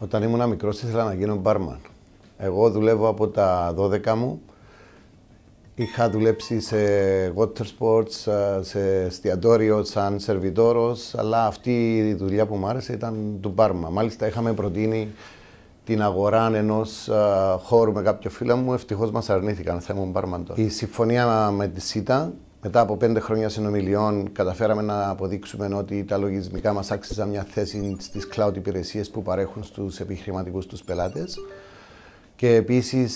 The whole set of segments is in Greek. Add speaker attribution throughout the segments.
Speaker 1: Όταν ήμουν μικρός, ήθελα να γίνω μπάρμαν. Εγώ δουλεύω από τα 12 μου. Είχα δουλέψει σε water sports, σε εστιατόριος σαν σερβιτόρος. αλλά αυτή η δουλειά που μου άρεσε ήταν του μπαρμάν. Μάλιστα είχαμε προτείνει την αγορά ενός χώρου με κάποιο φίλο μου. Ευτυχώς μας αρνήθηκαν. Θα ήμουν μπάρμαν τώρα. Η συμφωνία με τη ΣΥΤΑ μετά από πέντε χρόνια συνομιλιών καταφέραμε να αποδείξουμε ότι τα λογισμικά μας άξιζαν μια θέση στις cloud υπηρεσίες που παρέχουν στους επιχειρηματικούς τους πελάτες. και επίσης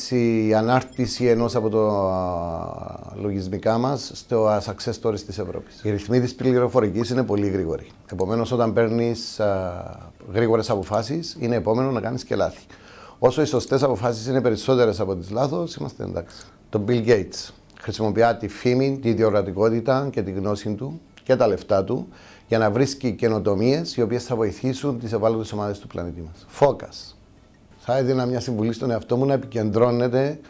Speaker 1: η ανάρτηση ενός από τα λογισμικά μας στο Access stories της Ευρώπης. Οι ρυθμοί της πληροφορικής είναι πολύ γρήγοροι. Επομένως, όταν παίρνεις γρήγορες αποφάσεις, είναι επόμενο να κάνεις και λάθη. Όσο οι σωστές αποφάσεις είναι περισσότερες από τις λάθος, είμαστε εντάξει. Το Bill Gates. Χρησιμοποιά τη φήμη, τη ιδιοκρατικότητα και τη γνώση του και τα λεφτά του για να βρίσκει καινοτομίες οι οποίες θα βοηθήσουν τις ευάλωτες ομάδες του πλανήτη μας. Φόκας. Θα έδινα μια συμβουλή στον εαυτό μου να επικεντρώνεται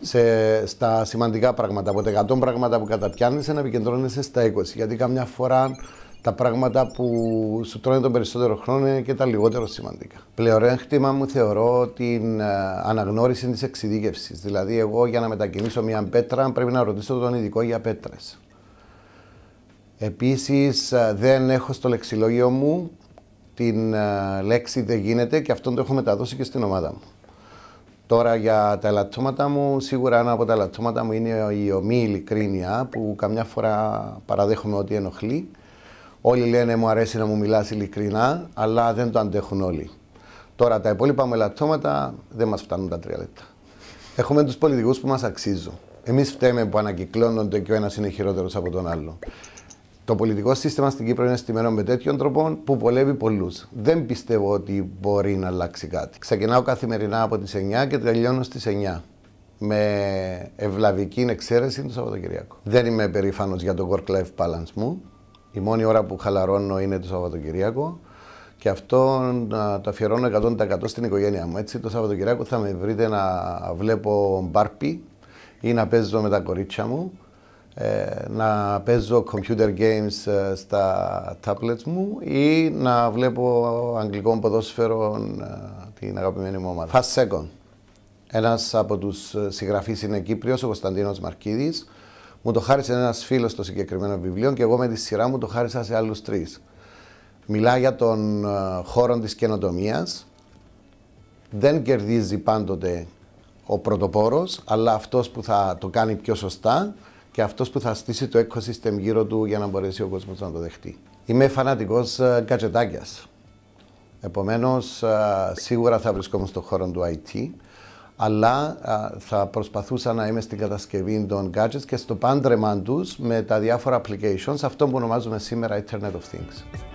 Speaker 1: σε, στα σημαντικά πράγματα. Από τα 100 πράγματα που καταπιάνεσαι να επικεντρώνεσαι στα 20. Γιατί καμιά φορά τα πράγματα που σου τρώνε τον περισσότερο χρόνο είναι και τα λιγότερο σημαντικά. Πλεονέκτημα μου θεωρώ την ε, αναγνώριση της εξειδίκευσης. Δηλαδή, εγώ για να μετακινήσω μια πέτρα πρέπει να ρωτήσω τον ειδικό για πέτρες. Επίσης ε, δεν έχω στο λεξιλόγιο μου την ε, λέξη δεν γίνεται και αυτόν το έχω μεταδώσει και στην ομάδα μου. Τώρα για τα ελαττώματα μου, σίγουρα ένα από τα ελαττώματα μου είναι η ομή ειλικρίνεια που καμιά φορά παραδέχομαι ότι ενοχλεί. Όλοι λένε μου αρέσει να μου μιλάς ειλικρινά, αλλά δεν το αντέχουν όλοι. Τώρα τα υπόλοιπα μελατώματα δεν μας φτάνουν τα τρία λεπτά. Έχουμε τους πολιτικούς που μας αξίζουν. Εμείς φταίμε που ανακυκλώνονται και ο ένας είναι χειρότερος από τον άλλο. Το πολιτικό σύστημα στην Κύπρο είναι στημένο με τέτοιον τρόπο που βολεύει πολλούς. Δεν πιστεύω ότι μπορεί να αλλάξει κάτι. Ξεκινάω καθημερινά από τις 9 και τελειώνω στις 9. Με ευλαβική εξαίρεση το Σαββατοκυριακό. Δεν είμαι περήφανος για το work-life balance μου. Η μόνη ώρα που χαλαρώνω είναι το Σαββατοκυριακό και αυτό το αφιερώνω 100% στην οικογένειά μου. Έτσι το Σαββατοκυριακό θα με βρείτε να βλέπω μπάρπι ή να παίζω με τα κορίτσια μου, ε, να παίζω computer games ε, στα tablets μου ή να βλέπω αγγλικό ποδόσφαιρων ε, την αγαπημένη μου ομάδα. Fast Second. Ένας από τους συγγραφείς είναι Κύπριος, ο Κωνσταντίνος Μαρκίδης, μου το χάρισε ένας φίλος το συγκεκριμένο βιβλίο και εγώ με τη σειρά μου το χάρισα σε άλλους τρεις. Μιλά για τον ε, χώρο της καινοτομίας. Δεν κερδίζει πάντοτε ο πρωτοπόρος, αλλά αυτός που θα το κάνει πιο σωστά και αυτός που θα στήσει το ecosystem γύρω του για να μπορέσει ο κόσμος να το δεχτεί. Είμαι φανατικός ε, κατσετάκια. Επομένως, ε, σίγουρα θα βρισκόμουν στον χώρο του IT αλλά θα προσπαθούσα να είμαι στην κατασκευή των gadgets και στο πάντρεμα τους με τα διάφορα applications, αυτό που ονομάζουμε σήμερα Internet of Things.